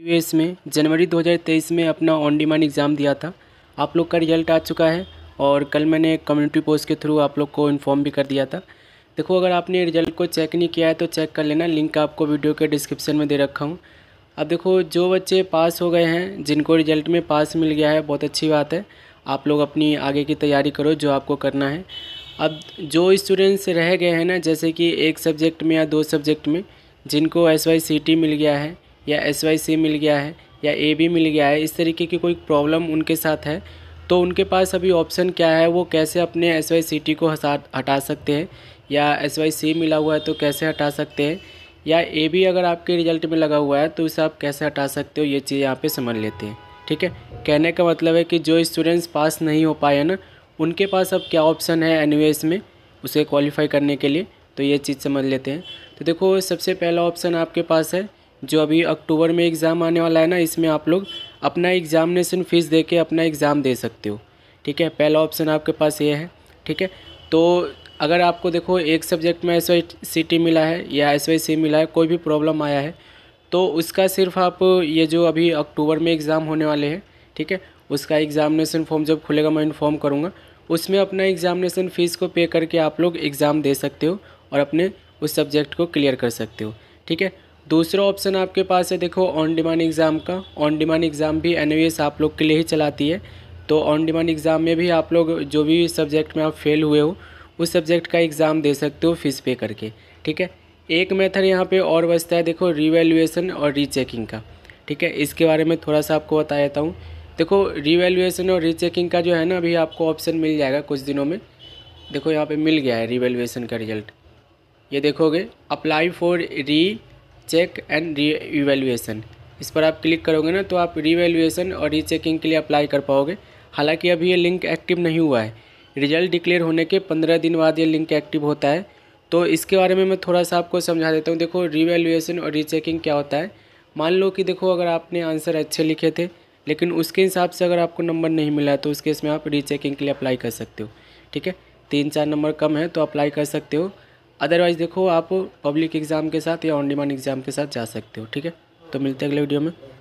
US में जनवरी 2023 में अपना ऑन डिमांड एग्ज़ाम दिया था आप लोग का रिजल्ट आ चुका है और कल मैंने कम्युनिटी पोस्ट के थ्रू आप लोग को इन्फॉर्म भी कर दिया था देखो अगर आपने रिजल्ट को चेक नहीं किया है तो चेक कर लेना लिंक आपको वीडियो के डिस्क्रिप्शन में दे रखा हूँ अब देखो जो बच्चे पास हो गए हैं जिनको रिजल्ट में पास मिल गया है बहुत अच्छी बात है आप लोग अपनी आगे की तैयारी करो जो आपको करना है अब जो स्टूडेंट्स रह गए हैं ना जैसे कि एक सब्जेक्ट में या दो सब्जेक्ट में जिनको एस वाई सी टी मिल गया है या एस वाई सी मिल गया है या ए बी मिल गया है इस तरीके की कोई प्रॉब्लम उनके साथ है तो उनके पास अभी ऑप्शन क्या है वो कैसे अपने एस वाई सी टी को हटा हटा सकते हैं या एस वाई सी मिला हुआ है तो कैसे हटा सकते हैं या ए बी अगर आपके रिजल्ट में लगा हुआ है तो इसे आप कैसे हटा सकते हो ये चीज़ यहाँ पे समझ लेते हैं ठीक है कहने का मतलब है कि जो स्टूडेंट्स पास नहीं हो पाए ना उनके पास अब क्या ऑप्शन है एन में उसे क्वालिफाई करने के लिए तो ये चीज़ समझ लेते हैं तो देखो सबसे पहला ऑप्शन आपके पास है जो अभी अक्टूबर में एग्ज़ाम आने वाला है ना इसमें आप लोग अपना एग्ज़ामिनेशन फ़ीस दे के अपना एग्ज़ाम दे सकते हो ठीक है पहला ऑप्शन आपके पास ये है ठीक है तो अगर आपको देखो एक सब्जेक्ट में एस वाई सी टी मिला है या एस वाई सी मिला है कोई भी प्रॉब्लम आया है तो उसका सिर्फ आप ये जो अभी अक्टूबर में एग्ज़ाम होने वाले हैं ठीक है उसका एग्ज़ामिनेशन फॉर्म जब खुलेगा मैं इन्फॉर्म करूँगा उसमें अपना एग्ज़ामिनेशन फ़ीस को पे करके आप लोग एग्ज़ाम दे सकते हो और अपने उस सब्जेक्ट को क्लियर कर सकते हो ठीक है दूसरा ऑप्शन आपके पास है देखो ऑन डिमांड एग्ज़ाम का ऑन डिमांड एग्ज़ाम भी एन आप लोग के लिए ही चलाती है तो ऑन डिमांड एग्ज़ाम में भी आप लोग जो भी सब्जेक्ट में आप फेल हुए हो उस सब्जेक्ट का एग्ज़ाम दे सकते हो फीस पे करके ठीक है एक मेथड यहाँ पे और बचता है देखो रीवैल्यूएसन और रीचेकिंग का ठीक है इसके बारे में थोड़ा सा आपको बता देता हूँ देखो रीवैल्यूएसन और रीचेकिंग का जो है ना अभी आपको ऑप्शन मिल जाएगा कुछ दिनों में देखो यहाँ पे मिल गया है रीवैल्यूएसन का रिजल्ट ये देखोगे apply for recheck and re इस पर आप क्लिक करोगे ना तो आप रीवैल्यूएसन और रीचेकिंग के लिए अप्लाई कर पाओगे हालांकि अभी ये लिंक एक्टिव नहीं हुआ है रिजल्ट डिक्लेयर होने के पंद्रह दिन बाद ये लिंक एक्टिव होता है तो इसके बारे में मैं थोड़ा सा आपको समझा देता हूँ देखो रीवैल्यूएसन और रीचेकिंग क्या होता है मान लो कि देखो अगर आपने आंसर अच्छे लिखे थे लेकिन उसके हिसाब से अगर आपको नंबर नहीं मिला तो उस केस में आप रीचेकिंग के लिए अप्लाई कर सकते हो ठीक है तीन चार नंबर कम है तो अप्लाई कर सकते हो अदरवाइज़ देखो आप पब्लिक एग्ज़ाम के साथ या ऑन डिमांड एग्ज़ाम के साथ जा सकते हो ठीक है तो मिलते हैं अगले वीडियो में